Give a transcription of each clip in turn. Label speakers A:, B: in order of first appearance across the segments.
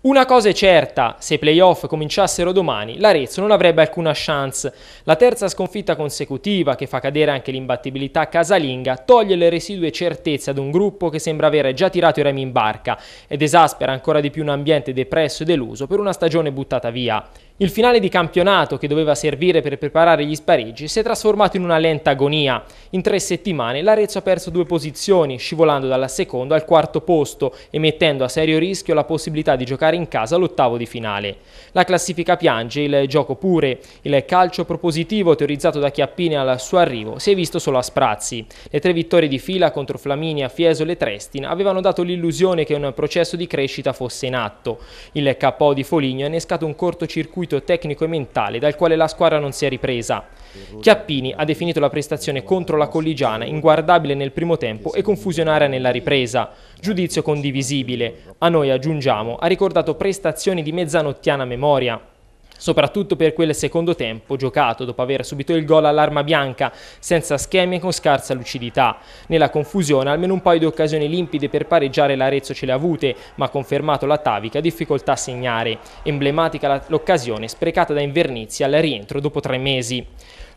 A: Una cosa è certa, se i playoff cominciassero domani, l'Arezzo non avrebbe alcuna chance. La terza sconfitta consecutiva, che fa cadere anche l'imbattibilità casalinga, toglie le residue certezze ad un gruppo che sembra aver già tirato i remi in barca ed esaspera ancora di più un ambiente depresso e deluso per una stagione buttata via. Il finale di campionato, che doveva servire per preparare gli spareggi, si è trasformato in una lenta agonia. In tre settimane l'Arezzo ha perso due posizioni, scivolando dalla secondo al quarto posto e mettendo a serio rischio la possibilità di giocare in casa l'ottavo di finale. La classifica piange, il gioco pure. Il calcio propositivo teorizzato da Chiappini al suo arrivo si è visto solo a sprazzi. Le tre vittorie di fila contro Flaminia, Fiesole e Trestin avevano dato l'illusione che un processo di crescita fosse in atto. Il KO di Foligno ha innescato un cortocircuito circuito tecnico e mentale dal quale la squadra non si è ripresa. Chiappini ha definito la prestazione contro la Colligiana inguardabile nel primo tempo e confusionaria nella ripresa, giudizio condivisibile. A noi aggiungiamo, ha ricordato prestazioni di mezzanottiana memoria soprattutto per quel secondo tempo giocato dopo aver subito il gol all'arma bianca, senza schemi e con scarsa lucidità. Nella confusione almeno un paio di occasioni limpide per pareggiare l'Arezzo ce le ha avute, ma ha confermato la Tavica difficoltà a segnare. Emblematica l'occasione sprecata da Invernizia al rientro dopo tre mesi.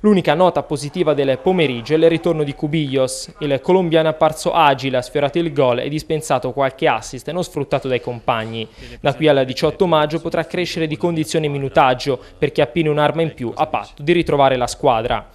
A: L'unica nota positiva del pomeriggio è il ritorno di Cubillos. Il colombiano è apparso agile, ha sfiorato il gol e dispensato qualche assist non sfruttato dai compagni. Da qui al 18 maggio potrà crescere di condizioni minutate vantaggio per chi appine un'arma in più a patto di ritrovare la squadra.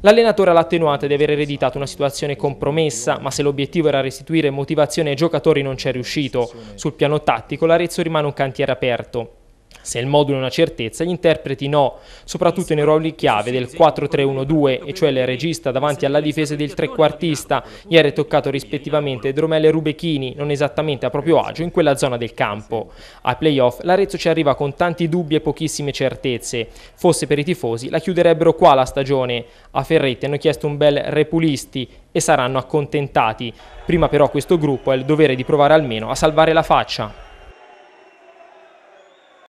A: L'allenatore ha l'attenuante di aver ereditato una situazione compromessa, ma se l'obiettivo era restituire motivazione ai giocatori non c'è riuscito. Sul piano tattico l'Arezzo rimane un cantiere aperto. Se il modulo è una certezza, gli interpreti no, soprattutto nei ruoli chiave del 4-3-1-2, e cioè il regista davanti alla difesa del trequartista. Ieri è toccato rispettivamente Dromele e Rubechini, non esattamente a proprio agio, in quella zona del campo. Ai playoff l'Arezzo ci arriva con tanti dubbi e pochissime certezze. Fosse per i tifosi, la chiuderebbero qua la stagione. A Ferretti hanno chiesto un bel repulisti e saranno accontentati. Prima però questo gruppo ha il dovere di provare almeno a salvare la faccia.